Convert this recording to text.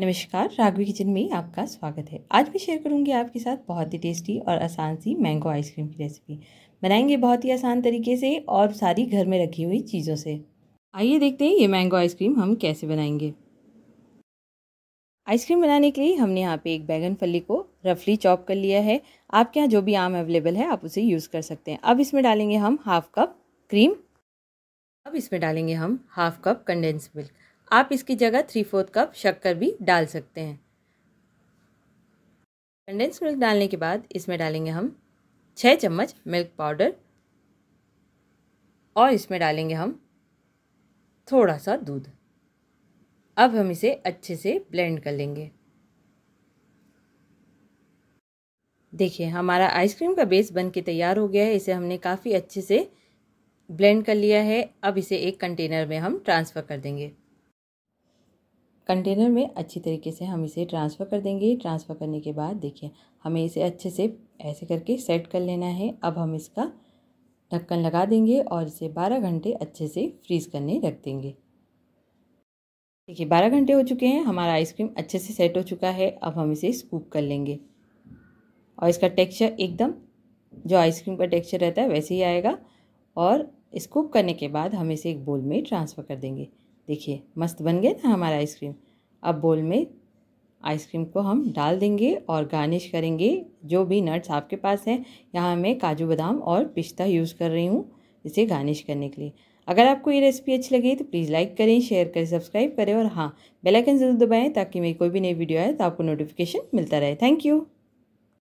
नमस्कार राघवी किचन में आपका स्वागत है आज मैं शेयर करूंगी आपके साथ बहुत ही टेस्टी और आसान सी मैंगो आइसक्रीम की रेसिपी बनाएंगे बहुत ही आसान तरीके से और सारी घर में रखी हुई चीज़ों से आइए देखते हैं ये मैंगो आइसक्रीम हम कैसे बनाएंगे आइसक्रीम बनाने के लिए हमने यहाँ पे एक बैगन फली को रफली चॉप कर लिया है आपके यहाँ जो भी आम अवेलेबल है आप उसे यूज़ कर सकते हैं अब इसमें डालेंगे हम हाफ़ कप क्रीम अब इसमें डालेंगे हम हाफ़ कप कंडेंस मिल्क आप इसकी जगह थ्री फोर्थ कप शक्कर भी डाल सकते हैं कंडेंस मिल्क डालने के बाद इसमें डालेंगे हम छः चम्मच मिल्क पाउडर और इसमें डालेंगे हम थोड़ा सा दूध अब हम इसे अच्छे से ब्लेंड कर लेंगे देखिए हमारा आइसक्रीम का बेस बन के तैयार हो गया है इसे हमने काफ़ी अच्छे से ब्लेंड कर लिया है अब इसे एक कंटेनर में हम ट्रांसफ़र कर देंगे कंटेनर में अच्छी तरीके से हम इसे ट्रांसफ़र कर देंगे ट्रांसफ़र करने के बाद देखिए हमें इसे अच्छे से ऐसे करके सेट कर लेना है अब हम इसका ढक्कन लगा देंगे और इसे 12 घंटे अच्छे से फ्रीज़ करने रख देंगे देखिए 12 घंटे हो चुके हैं हमारा आइसक्रीम अच्छे से सेट हो चुका है अब हम इसे स्कूप कर लेंगे और इसका टेक्स्चर एकदम जो आइसक्रीम का टेक्स्चर रहता है वैसे ही आएगा और स्कूप करने के बाद हम इसे एक बोल में ट्रांसफ़र कर देंगे देखिए मस्त बन गया ना हमारा आइसक्रीम अब बोल में आइसक्रीम को हम डाल देंगे और गार्निश करेंगे जो भी नट्स आपके पास हैं यहाँ मैं काजू बादाम और पिस्ता यूज़ कर रही हूँ इसे गार्निश करने के लिए अगर आपको ये रेसिपी अच्छी लगी तो प्लीज़ लाइक करें शेयर करें सब्सक्राइब करें और हाँ बेल आइकन ज़रूर दबाएं ताकि मेरी कोई भी नई वीडियो आए तो आपको नोटिफिकेशन मिलता रहे थैंक यू